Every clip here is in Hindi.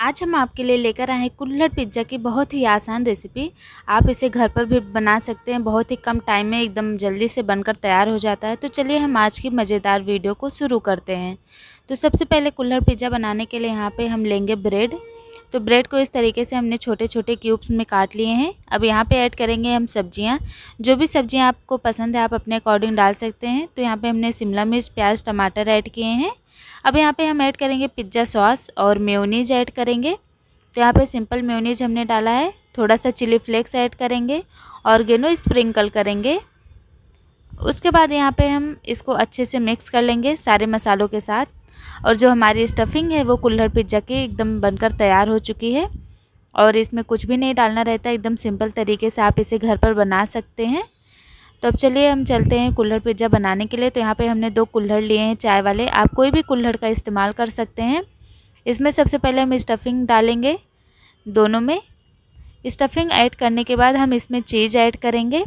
आज हम आपके लिए लेकर आए हैं कुल्हड़ पिज्ज़ा की बहुत ही आसान रेसिपी आप इसे घर पर भी बना सकते हैं बहुत ही कम टाइम में एकदम जल्दी से बनकर तैयार हो जाता है तो चलिए हम आज की मज़ेदार वीडियो को शुरू करते हैं तो सबसे पहले कुल्हड़ पिज्ज़ा बनाने के लिए यहाँ पे हम लेंगे ब्रेड तो ब्रेड को इस तरीके से हमने छोटे छोटे क्यूब्स में काट लिए हैं अब यहाँ पे ऐड करेंगे हम सब्जियाँ जो भी सब्जियाँ आपको पसंद है आप अपने अकॉर्डिंग डाल सकते हैं तो यहाँ पे हमने शिमला मिर्च प्याज टमाटर ऐड किए हैं अब यहाँ पे हम ऐड करेंगे पिज्ज़ा सॉस और मेयोनीज ऐड करेंगे तो यहाँ पे सिंपल मेयोनीज हमने डाला है थोड़ा सा चिली फ्लेक्स ऐड करेंगे और गेनो स्प्रिंकल करेंगे उसके बाद यहाँ पे हम इसको अच्छे से मिक्स कर लेंगे सारे मसालों के साथ और जो हमारी स्टफिंग है वो कुल्हड़ पिज्ज़ा की एकदम बनकर तैयार हो चुकी है और इसमें कुछ भी नहीं डालना रहता एकदम सिंपल तरीके से आप इसे घर पर बना सकते हैं तो अब चलिए हम चलते हैं कुल्हड़ पिज्ज़ा बनाने के लिए तो यहाँ पे हमने दो कुल्हड़ लिए हैं चाय वाले आप कोई भी कुल्हड़ का इस्तेमाल कर सकते हैं इसमें सबसे पहले हम स्टफिंग डालेंगे दोनों में स्टफिंग ऐड करने के बाद हम इसमें चीज़ ऐड करेंगे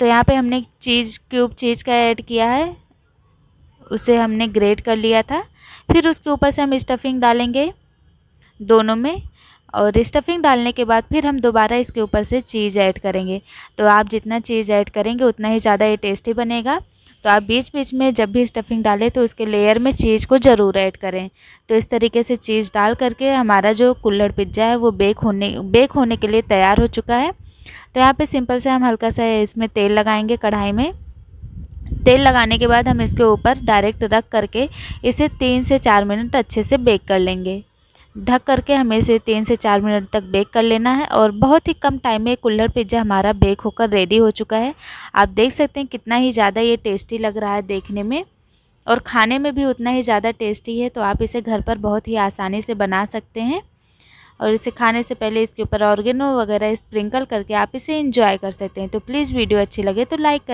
तो यहाँ पे हमने चीज़ क्यूब चीज़ का ऐड किया है उसे हमने ग्रेट कर लिया था फिर उसके ऊपर से हम स्टफिंग डालेंगे दोनों में और स्टफिंग डालने के बाद फिर हम दोबारा इसके ऊपर से चीज़ ऐड करेंगे तो आप जितना चीज़ ऐड करेंगे उतना ही ज़्यादा ये टेस्टी बनेगा तो आप बीच बीच में जब भी स्टफिंग डालें तो उसके लेयर में चीज़ को ज़रूर ऐड करें तो इस तरीके से चीज़ डाल करके हमारा जो कुल्हड़ पिज्ज़ा है वो बेक होने बेक होने के लिए तैयार हो चुका है तो यहाँ पे सिंपल से हम हल्का सा इसमें तेल लगाएंगे कढ़ाई में तेल लगाने के बाद हम इसके ऊपर डायरेक्ट रख करके इसे तीन से चार मिनट अच्छे से बेक कर लेंगे ढक करके हमें इसे तीन से चार मिनट तक बेक कर लेना है और बहुत ही कम टाइम में कुल्हड़ पिज्ज़ा हमारा बेक होकर रेडी हो चुका है आप देख सकते हैं कितना ही ज़्यादा ये टेस्टी लग रहा है देखने में और खाने में भी उतना ही ज़्यादा टेस्टी है तो आप इसे घर पर बहुत ही आसानी से बना सकते हैं और इसे खाने से पहले इसके ऊपर ऑर्गेनो वगैरह स्प्रिंकल करके आप इसे इंजॉय कर सकते हैं तो प्लीज़ वीडियो अच्छी लगे तो लाइक